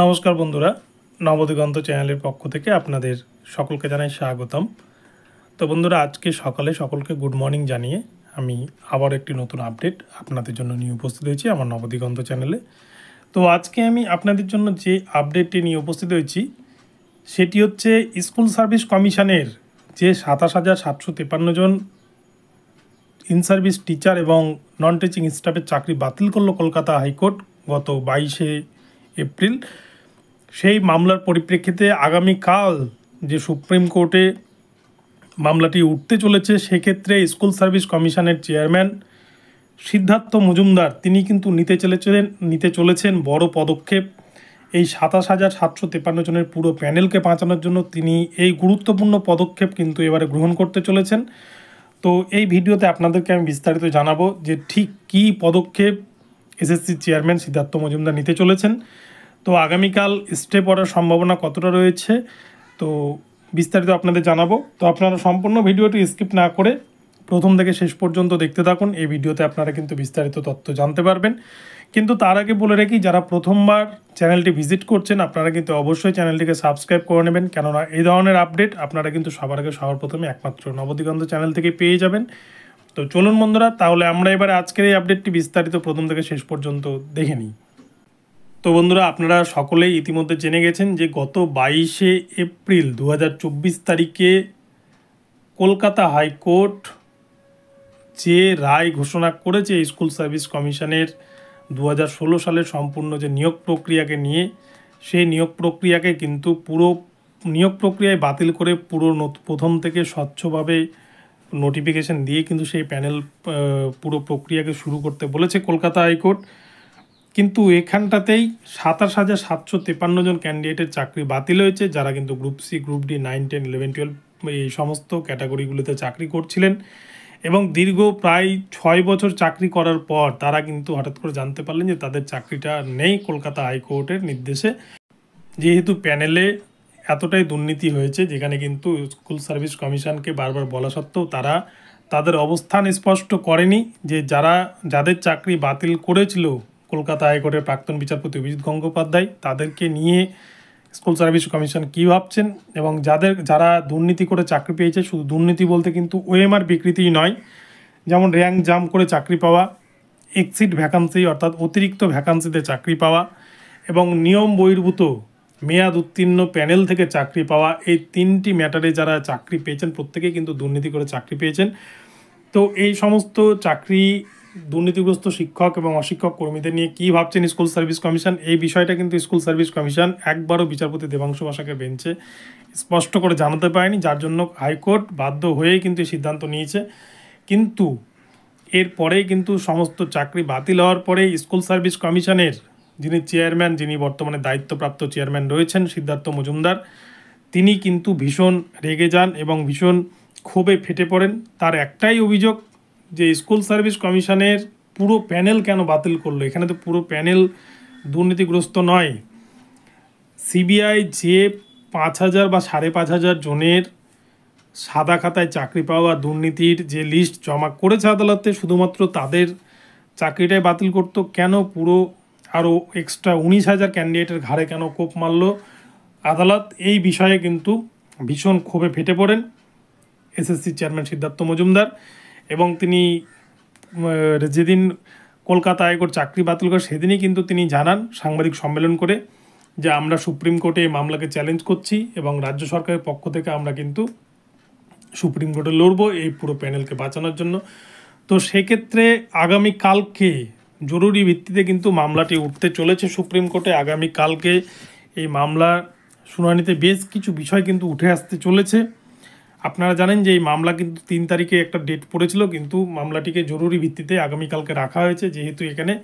নমস্কার বন্ধুরা নবদিগন্ত চ্যানেলের পক্ষ থেকে আপনাদের সকলকে জানাই স্বাগতম তো বন্ধুরা আজকে সকালে সকলকে গুড মর্নিং জানিয়ে আমি আবার একটি নতুন আপডেট আপনাদের জন্য নিয়ে উপস্থিত হয়েছি আমার নবদিগন্ত চ্যানেলে তো আজকে আমি আপনাদের জন্য যে আপডেটটি নিয়ে উপস্থিত হয়েছি সেটি হচ্ছে স্কুল সার্ভিস কমিশনের যে সাতাশ হাজার সাতশো তেপান্ন জন ইন সার্ভিস টিচার এবং নন টিচিং স্টাফের চাকরি বাতিল করল কলকাতা হাইকোর্ট গত বাইশে এপ্রিল সেই মামলার পরিপ্রেক্ষিতে আগামীকাল যে সুপ্রিম কোর্টে মামলাটি উঠতে চলেছে সেক্ষেত্রে স্কুল সার্ভিস কমিশনের চেয়ারম্যান সিদ্ধার্থ মজুমদার তিনি কিন্তু নিতে চলেছিলেন নিতে চলেছেন বড় পদক্ষেপ এই সাতাশ হাজার সাতশো তেপান্ন জনের পুরো প্যানেলকে বাঁচানোর জন্য তিনি এই গুরুত্বপূর্ণ পদক্ষেপ কিন্তু এবারে গ্রহণ করতে চলেছেন তো এই ভিডিওতে আপনাদেরকে আমি বিস্তারিত জানাবো যে ঠিক কী পদক্ষেপ এসএসসি চেয়ারম্যান সিদ্ধার্থ মজুমদার নিতে চলেছেন তো আগামীকাল স্টে পড়ার সম্ভাবনা কতটা রয়েছে তো বিস্তারিত আপনাদের জানাবো তো আপনারা সম্পূর্ণ ভিডিওটি স্কিপ না করে প্রথম থেকে শেষ পর্যন্ত দেখতে থাকুন এই ভিডিওতে আপনারা কিন্তু বিস্তারিত তথ্য জানতে পারবেন কিন্তু তার আগে বলে রাখি যারা প্রথমবার চ্যানেলটি ভিজিট করছেন আপনারা কিন্তু অবশ্যই চ্যানেলটিকে সাবস্ক্রাইব করে নেবেন কেননা এই ধরনের আপডেট আপনারা কিন্তু সবার আগে সবার প্রথমে একমাত্র নবদিগন্ত চ্যানেল থেকে পেয়ে যাবেন তো চলুন বন্ধুরা তাহলে আমরা এবার আজকের এই আপডেটটি বিস্তারিত প্রথম থেকে শেষ পর্যন্ত দেখে নিই তো বন্ধুরা আপনারা সকলেই ইতিমধ্যে জেনে গেছেন যে গত বাইশে এপ্রিল দু তারিখে কলকাতা হাইকোর্ট যে রায় ঘোষণা করেছে স্কুল সার্ভিস কমিশনের দু সালের সম্পূর্ণ যে নিয়োগ প্রক্রিয়াকে নিয়ে সেই নিয়োগ প্রক্রিয়াকে কিন্তু পুরো নিয়োগ প্রক্রিয়ায় বাতিল করে পুরো প্রথম থেকে স্বচ্ছভাবে নোটিফিকেশন দিয়ে কিন্তু সেই প্যানেল পুরো প্রক্রিয়াকে শুরু করতে বলেছে কলকাতা হাইকোর্ট কিন্তু এখানটাতেই সাতাশ হাজার সাতশো তেপান্ন জন ক্যান্ডিডেটের চাকরি বাতিল হয়েছে যারা কিন্তু group C group D nine ten eleven twelve এই সমস্ত ক্যাটাগরিগুলিতে চাকরি করছিলেন এবং দীর্ঘ প্রায় ছয় বছর চাকরি করার পর তারা কিন্তু হঠাৎ করে জানতে পারলেন যে তাদের চাকরিটা নেই কলকাতা হাইকোর্টের নির্দেশে যেহেতু প্যানেলে এতটাই দুর্নীতি হয়েছে যেখানে কিন্তু স্কুল সার্ভিস কমিশনকে বারবার বলা সত্ত্বেও তারা তাদের অবস্থান স্পষ্ট করেনি যে যারা যাদের চাকরি বাতিল করেছিল কলকাতা হাইকোর্টের প্রাক্তন বিচারপতি অভিজিৎ গঙ্গোপাধ্যায় তাদেরকে নিয়ে স্কুল সার্ভিস কমিশন কী ভাবছেন এবং যাদের যারা দুর্নীতি করে চাকরি পেয়েছে শুধু দুর্নীতি বলতে কিন্তু ওএমআর বিকৃতিই নয় যেমন র্যাঙ্ক জাম করে চাকরি পাওয়া এক্সিট ভ্যাকান্সি অর্থাৎ অতিরিক্ত ভ্যাকান্সিতে চাকরি পাওয়া এবং নিয়ম বহির্ভূত মেয়াদ উত্তীর্ণ প্যানেল থেকে চাকরি পাওয়া এই তিনটি ম্যাটারে যারা চাকরি পেয়েছেন প্রত্যেকেই কিন্তু দুর্নীতি করে চাকরি পেয়েছেন তো এই সমস্ত চাকরি দুর্নীতিগ্রস্ত শিক্ষক এবং অশিক্ষক কর্মীদের নিয়ে কী ভাবছেন স্কুল সার্ভিস কমিশন এই বিষয়টা কিন্তু স্কুল সার্ভিস কমিশন একবারও বিচারপতি দেবাংশু ভাষাকে বেঞ্চে স্পষ্ট করে জানাতে পারেনি যার জন্য হাইকোর্ট বাধ্য হয়েই কিন্তু সিদ্ধান্ত নিয়েছে কিন্তু এরপরেই কিন্তু সমস্ত চাকরি বাতিল হওয়ার পরে স্কুল সার্ভিস কমিশনের যিনি চেয়ারম্যান যিনি বর্তমানে দায়িত্বপ্রাপ্ত চেয়ারম্যান রয়েছেন সিদ্ধার্থ মজুমদার তিনি কিন্তু ভীষণ রেগে যান এবং ভীষণ ক্ষোভে ফেটে পড়েন তার একটাই অভিযোগ যে স্কুল সার্ভিস কমিশনের পুরো প্যানেল কেন বাতিল করলো এখানে তো পুরো প্যানেল দুর্নীতিগ্রস্ত নয় সিবিআই যে পাঁচ হাজার বা সাড়ে পাঁচ হাজার জনের সাদা খাতায় চাকরি পাওয়া দুর্নীতির যে লিস্ট জমা করেছে আদালতে শুধুমাত্র তাদের চাকরিটাই বাতিল করতো কেন পুরো আরও এক্সট্রা উনিশ হাজার ক্যান্ডিডেটের ঘাড়ে কেন কোপ মারল আদালত এই বিষয়ে কিন্তু ভীষণ ক্ষোভে ফেটে পড়েন এসএসসি চেয়ারম্যান সিদ্ধার্থ মজুমদার এবং তিনি যেদিন কলকাতা হাইকোর্ট চাকরি বাতিল করে সেদিনই কিন্তু তিনি জানান সাংবাদিক সম্মেলন করে যে আমরা সুপ্রিম কোর্টে এই মামলাকে চ্যালেঞ্জ করছি এবং রাজ্য সরকারের পক্ষ থেকে আমরা কিন্তু সুপ্রিম কোর্টে লড়ব এই পুরো প্যানেলকে বাঁচানোর জন্য তো সেক্ষেত্রে আগামীকালকে জরুরি ভিত্তিতে কিন্তু মামলাটি উঠতে চলেছে সুপ্রিম কোর্টে আগামী কালকে এই মামলা শুনানিতে বেশ কিছু বিষয় কিন্তু উঠে আসতে চলেছে আপনারা জানেন যে এই মামলা কিন্তু তিন তারিখে একটা ডেট পড়েছিল কিন্তু মামলাটিকে জরুরি ভিত্তিতে আগামীকালকে রাখা হয়েছে যেহেতু এখানে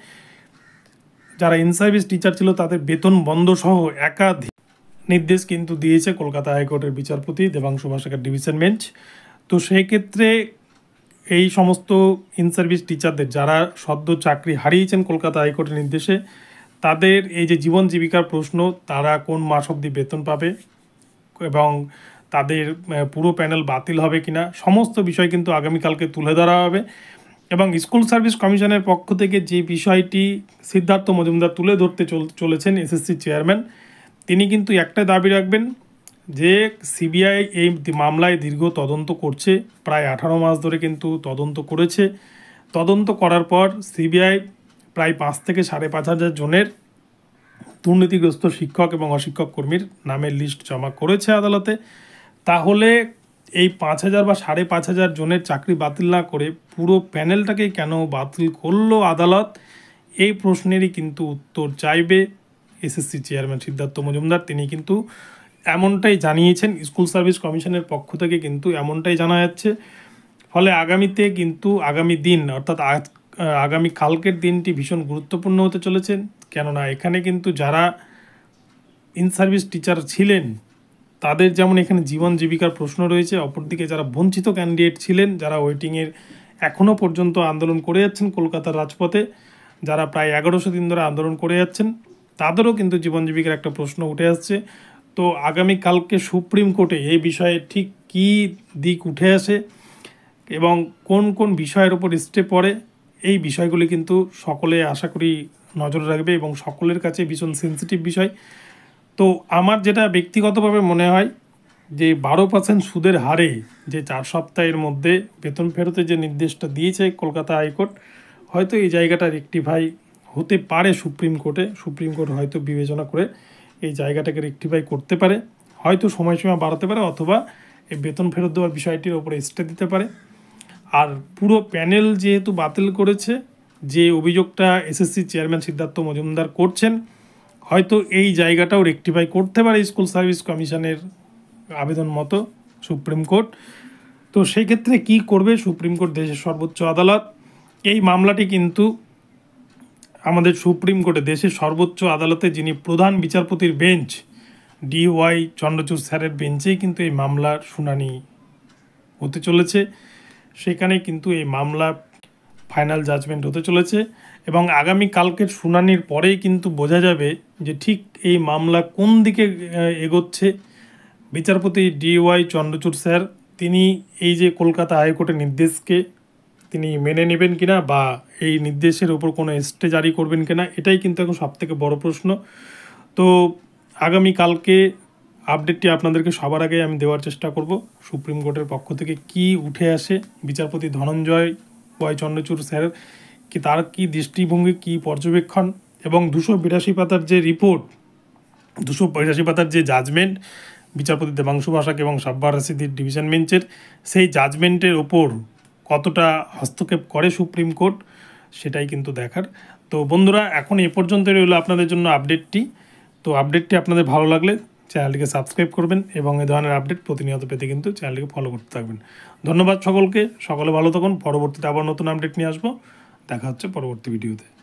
যারা ইন সার্ভিস টিচার ছিল তাদের বেতন বন্ধ সহ একাধিক নির্দেশ কিন্তু দিয়েছে কলকাতা হাইকোর্টের বিচারপতি দেবাংশু ভাষাকার ডিভিশন বেঞ্চ তো সেক্ষেত্রে এই সমস্ত ইন সার্ভিস টিচারদের যারা সদ্য চাকরি হারিয়েছেন কলকাতা হাইকোর্টের নির্দেশে তাদের এই যে জীবন জীবিকার প্রশ্ন তারা কোন মাস অবধি বেতন পাবে এবং তাদের পুরো প্যানেল বাতিল হবে কিনা সমস্ত বিষয় কিন্তু আগামীকালকে তুলে ধরা হবে এবং স্কুল সার্ভিস কমিশনের পক্ষ থেকে যে বিষয়টি সিদ্ধার্থ মজুমদার তুলে ধরতে চলেছেন এসএসসি চেয়ারম্যান তিনি কিন্তু একটাই দাবি রাখবেন যে সিবিআই এই মামলায় দীর্ঘ তদন্ত করছে প্রায় আঠারো মাস ধরে কিন্তু তদন্ত করেছে তদন্ত করার পর সিবিআই প্রায় পাঁচ থেকে সাড়ে পাঁচ হাজার জনের দুর্নীতিগ্রস্ত শিক্ষক এবং অশিক্ষক কর্মীর নামের লিস্ট জমা করেছে আদালতে তাহলে এই পাঁচ হাজার বা সাড়ে পাঁচ হাজার জনের চাকরি বাতিল না করে পুরো প্যানেলটাকে কেন বাতিল করলো আদালত এই প্রশ্নেরই কিন্তু উত্তর চাইবে এসএসসি চেয়ারম্যান সিদ্ধার্থ মজুমদার তিনি কিন্তু এমনটাই জানিয়েছেন স্কুল সার্ভিস কমিশনের পক্ষ থেকে কিন্তু এমনটাই জানা যাচ্ছে ফলে আগামীতে কিন্তু আগামী দিন অর্থাৎ আগামী কালকের দিনটি ভীষণ গুরুত্বপূর্ণ হতে চলেছে কেননা এখানে কিন্তু যারা ইন সার্ভিস টিচার ছিলেন তাদের যেমন এখানে জীবন জীবিকার প্রশ্ন রয়েছে অপরদিকে যারা বঞ্চিত ক্যান্ডিডেট ছিলেন যারা ওয়েটিংয়ের এখনও পর্যন্ত আন্দোলন করে যাচ্ছেন কলকাতার রাজপথে যারা প্রায় এগারোশো দিন ধরে আন্দোলন করে যাচ্ছেন তাদেরও কিন্তু জীবন জীবিকার একটা প্রশ্ন উঠে আসছে তো আগামীকালকে সুপ্রিম কোর্টে এই বিষয়ে ঠিক কি দিক উঠে আসে এবং কোন কোন বিষয়ের ওপর স্টে পড়ে এই বিষয়গুলি কিন্তু সকলে আশা করি নজর রাখবে এবং সকলের কাছে ভীষণ সেন্সিটিভ বিষয় তো আমার যেটা ব্যক্তিগতভাবে মনে হয় যে বারো পার্সেন্ট সুদের হারে যে চার সপ্তাহের মধ্যে বেতন ফেরতে যে নির্দেশটা দিয়েছে কলকাতা হাইকোর্ট হয়তো এই জায়গাটা রেক্টিফাই হতে পারে সুপ্রিম কোর্টে সুপ্রিম কোর্ট হয়তো বিবেচনা করে এই জায়গাটাকে রেক্টিফাই করতে পারে হয়তো সময়সীমা বাড়াতে পারে অথবা এই বেতন ফেরত দেওয়ার বিষয়টির ওপরে স্টে দিতে পারে আর পুরো প্যানেল যেহেতু বাতিল করেছে যে অভিযোগটা এসএসসি চেয়ারম্যান সিদ্ধার্থ মজুমদার করছেন হয়তো এই জায়গাটাও রেক্টিফাই করতে পারে স্কুল সার্ভিস কমিশনের আবেদন মতো সুপ্রিম কোর্ট তো সেই ক্ষেত্রে কি করবে সুপ্রিম কোর্ট দেশের সর্বোচ্চ আদালত এই মামলাটি কিন্তু আমাদের সুপ্রিম কোর্টে দেশের সর্বোচ্চ আদালতে যিনি প্রধান বিচারপতির বেঞ্চ ডি ওয়াই চন্দ্রচূড় স্যারের বেঞ্চেই কিন্তু এই মামলার শুনানি হতে চলেছে সেখানে কিন্তু এই মামলা ফাইনাল জাজমেন্ট হতে চলেছে এবং আগামী কালকের শুনানির পরেই কিন্তু বোঝা যাবে যে ঠিক এই মামলা কোন দিকে এগোচ্ছে বিচারপতি ডি ওয়াই চন্দ্রচূড় স্যার তিনি এই যে কলকাতা হাইকোর্টের নির্দেশকে তিনি মেনে নেবেন কিনা বা এই নির্দেশের ওপর কোনো স্টে জারি করবেন কিনা এটাই কিন্তু এখন সবথেকে বড় প্রশ্ন তো আগামী কালকে আপডেটটি আপনাদেরকে সবার আগে আমি দেওয়ার চেষ্টা করব সুপ্রিম কোর্টের পক্ষ থেকে কি উঠে আসে বিচারপতি ধনঞ্জয় ওয়াই চন্দ্রচূড় স্যার কি তার কি দৃষ্টিভঙ্গি কি পর্যবেক্ষণ এবং দুশো বিরাশি পাতার যে রিপোর্ট দুশো বিরাশি পাতার যে জাজমেন্ট বিচারপতি দেবাংশু ভাষাকে এবং সাব্বার রাশিদির ডিভিশন বেঞ্চের সেই জাজমেন্টের ওপর কতটা হস্তক্ষেপ করে সুপ্রিম কোর্ট সেটাই কিন্তু দেখার তো বন্ধুরা এখন এ পর্যন্তই রইল আপনাদের জন্য আপডেটটি তো আপডেটটি আপনাদের ভালো লাগলে চ্যানেলটিকে সাবস্ক্রাইব করবেন এবং এ ধরনের আপডেট প্রতিনিয়ত পেতে কিন্তু চ্যানেলটিকে ফলো করতে থাকবেন ধন্যবাদ সকলকে সকলে ভালো থাকুন পরবর্তীতে আবার নতুন আপডেট নিয়ে আসবো দেখা হচ্ছে পরবর্তী ভিডিওতে